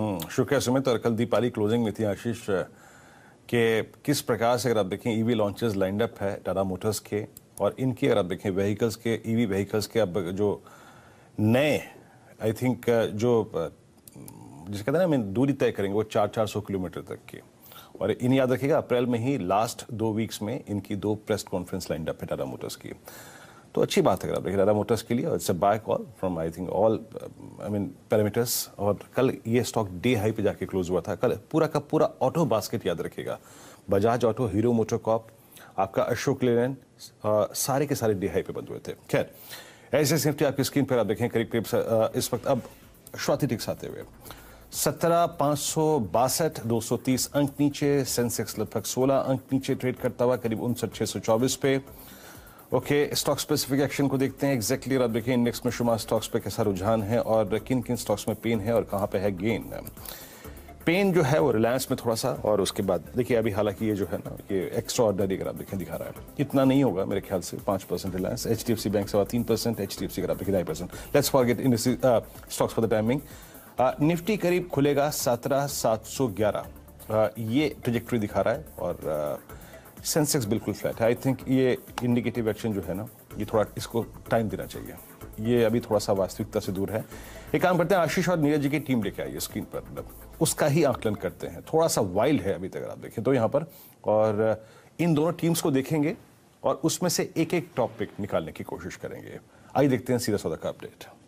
हम्म, शुक्रिया सुमित और कल दीपाली क्लोजिंग में थी आशीष के किस प्रकार से अगर आप देखें ईवी लॉन्चेस लाइंड अप है टाटा मोटर्स के और इनके अगर आप देखें व्हीकल्स के ईवी e व्हीकल्स के अब जो नए आई थिंक जो जिसे कहते हैं ना मैं दूरी तय करेंगे वो चार चार सौ किलोमीटर तक की और इन याद रखिएगा अप्रैल में ही लास्ट दो वीक्स में इनकी दो प्रेस कॉन्फ्रेंस लाइंड अप है टाटा मोटर्स की तो अच्छी बात है अगर आप देखिए टाटा मोटर्स के लिए it's a buy call from I think all I mean parameters और कल ये स्टॉक डे हाई पे जाके क्लोज हुआ था कल पूरा का पूरा ऑटो बास्केट याद रखेगा बजाज ऑटो हीरो मोटोकॉप आपका अशोक लेन सारे के सारे डे हाई पे बंद हुए थे खैर ऐसे एस निफ्टी आपकी स्क्रीन पर आप देखें करीब करीब इस वक्त अब स्वाति टिक्स आते हुए सत्रह पाँच सौ बासठ दो सौ तीस अंक नीचे सेंसेक्स लगभग सोलह अंक नीचे ट्रेड करता हुआ करीब उनसठ छः सौ चौबीस पे ओके स्टॉक स्पेसिफिक एक्शन को देखते हैं एक्जैक्टली exactly देखिए इंडेक्स में शुमार स्टॉक्स पे कैसा रुझान है और किन किन स्टॉक्स में पेन है और कहाँ पे है गेन पेन जो है वो रिलायंस में थोड़ा सा और उसके बाद देखिए अभी हालांकि ये जो है ना ये एक्स्ट्रा ऑर्डनरी अगर आप देखें दिखा रहा है इतना नहीं होगा मेरे ख्याल से पाँच percent Reliance H D F C bank से तीन percent H D F C अगर आप देखिए ढाई percent let's get in stocks for the timing Nifty करीब खुलेगा सत्रह सात सौ ग्यारह uh, ये प्रोजेक्ट्री दिखा रहा है और uh, सेंसेक्स बिल्कुल फ्लैट है आई थिंक ये इंडिकेटिव एक्शन जो है ना ये थोड़ा इसको टाइम देना चाहिए ये अभी थोड़ा सा वास्तविकता से दूर है एक काम करते हैं आशीष और नीरज जी की टीम लेके आइए स्क्रीन पर मतलब उसका ही आकलन करते हैं थोड़ा सा वाइल्ड है अभी तक आप देखें तो यहाँ पर और uh, इन दोनों टीम्स को देखेंगे और उसमें से एक एक टॉपिक निकालने की कोशिश करेंगे आइए देखते हैं सीधा सौदा का अपडेट